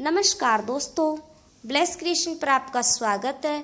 नमस्कार दोस्तों bless creation पर आपका स्वागत है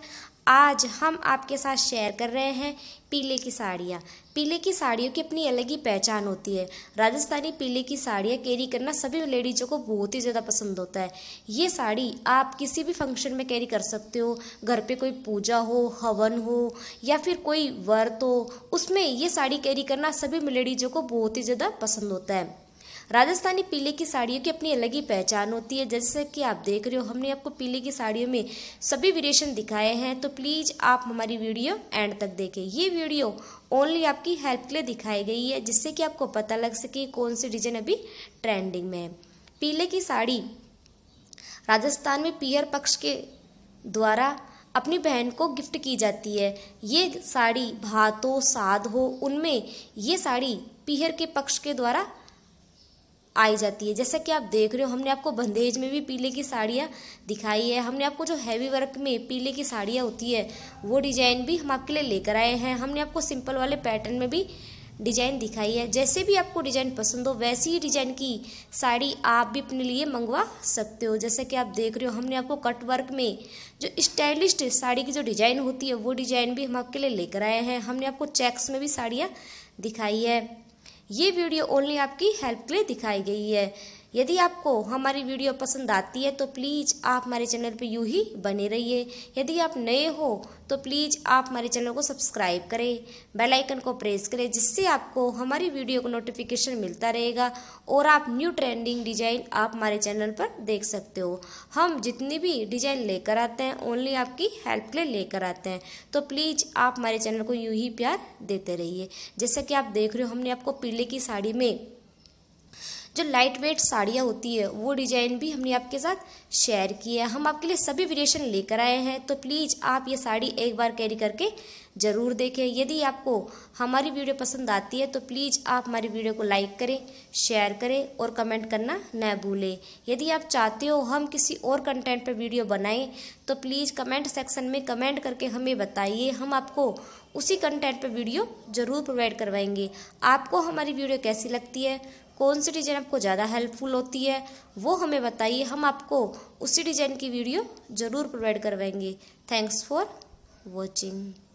आज हम आपके साथ शेयर कर रहे हैं पीले की साड़ियाँ पीले की साड़ियों की अपनी अलग ही पहचान होती है राजस्थानी पीले की साड़ियाँ कैरी करना सभी लेडीजों को बहुत ही ज़्यादा पसंद होता है ये साड़ी आप किसी भी फंक्शन में कैरी कर सकते हो घर पे कोई पूजा हो हवन हो या फिर कोई व्रत हो उसमें ये साड़ी कैरी करना सभी लेडीजों को बहुत ही ज़्यादा पसंद होता है राजस्थानी पीले की साड़ियों की अपनी अलग ही पहचान होती है जैसे कि आप देख रहे हो हमने आपको पीले की साड़ियों में सभी वेरिएशन दिखाए हैं तो प्लीज़ आप हमारी वीडियो एंड तक देखें ये वीडियो ओनली आपकी हेल्प के लिए दिखाई गई है जिससे कि आपको पता लग सके कौन सी डिजाइन अभी ट्रेंडिंग में है पीले की साड़ी राजस्थान में पीहर पक्ष के द्वारा अपनी बहन को गिफ्ट की जाती है ये साड़ी भातो साध हो उनमें ये साड़ी पीहर के पक्ष के द्वारा आई जाती है जैसा कि आप देख रहे हो हमने आपको बंदेज में भी पीले की साड़ियाँ दिखाई है हमने आपको जो हैवी वर्क में पीले की साड़ियाँ होती है वो डिजाइन भी हम आपके लिए लेकर आए हैं हमने आपको सिंपल वाले पैटर्न में भी डिजाइन दिखाई है जैसे भी आपको डिजाइन पसंद हो वैसी ही डिजाइन की साड़ी आप भी अपने लिए मंगवा सकते हो जैसे कि आप देख रहे हो हमने आपको कट वर्क में जो स्टाइलिश साड़ी की जो डिजाइन होती है वो डिजाइन भी हम आपके लिए लेकर आए हैं हमने आपको चेक्स में भी साड़ियाँ दिखाई है ये वीडियो ओनली आपकी हेल्प के लिए दिखाई गई है यदि आपको हमारी वीडियो पसंद आती है तो प्लीज़ आप हमारे चैनल पर यूँ ही बने रहिए यदि आप नए हो तो प्लीज़ आप हमारे चैनल को सब्सक्राइब करें बेल आइकन को प्रेस करें जिससे आपको हमारी वीडियो को नोटिफिकेशन मिलता रहेगा और आप न्यू ट्रेंडिंग डिजाइन आप हमारे चैनल पर देख सकते हो हम जितनी भी डिजाइन लेकर आते हैं ओनली आपकी हेल्प के लिए लेकर आते हैं तो प्लीज़ आप हमारे चैनल को यूँ ही प्यार देते रहिए जैसा कि आप देख रहे हो हमने आपको पीले की साड़ी में जो लाइट वेट साड़ियाँ होती है वो डिजाइन भी हमने आपके साथ शेयर की है हम आपके लिए सभी वेरिएशन लेकर आए हैं तो प्लीज़ आप ये साड़ी एक बार कैरी करके ज़रूर देखें यदि आपको हमारी वीडियो पसंद आती है तो प्लीज़ आप हमारी वीडियो को लाइक करें शेयर करें और कमेंट करना न भूलें यदि आप चाहते हो हम किसी और कंटेंट पर वीडियो बनाएं तो प्लीज़ कमेंट सेक्शन में कमेंट करके हमें बताइए हम आपको उसी कंटेंट पर वीडियो ज़रूर प्रोवाइड करवाएंगे आपको हमारी वीडियो कैसी लगती है कौन सी डिज़ाइन आपको ज़्यादा हेल्पफुल होती है वो हमें बताइए हम आपको उसी डिज़ाइन की वीडियो ज़रूर प्रोवाइड करवाएंगे थैंक्स फॉर वॉचिंग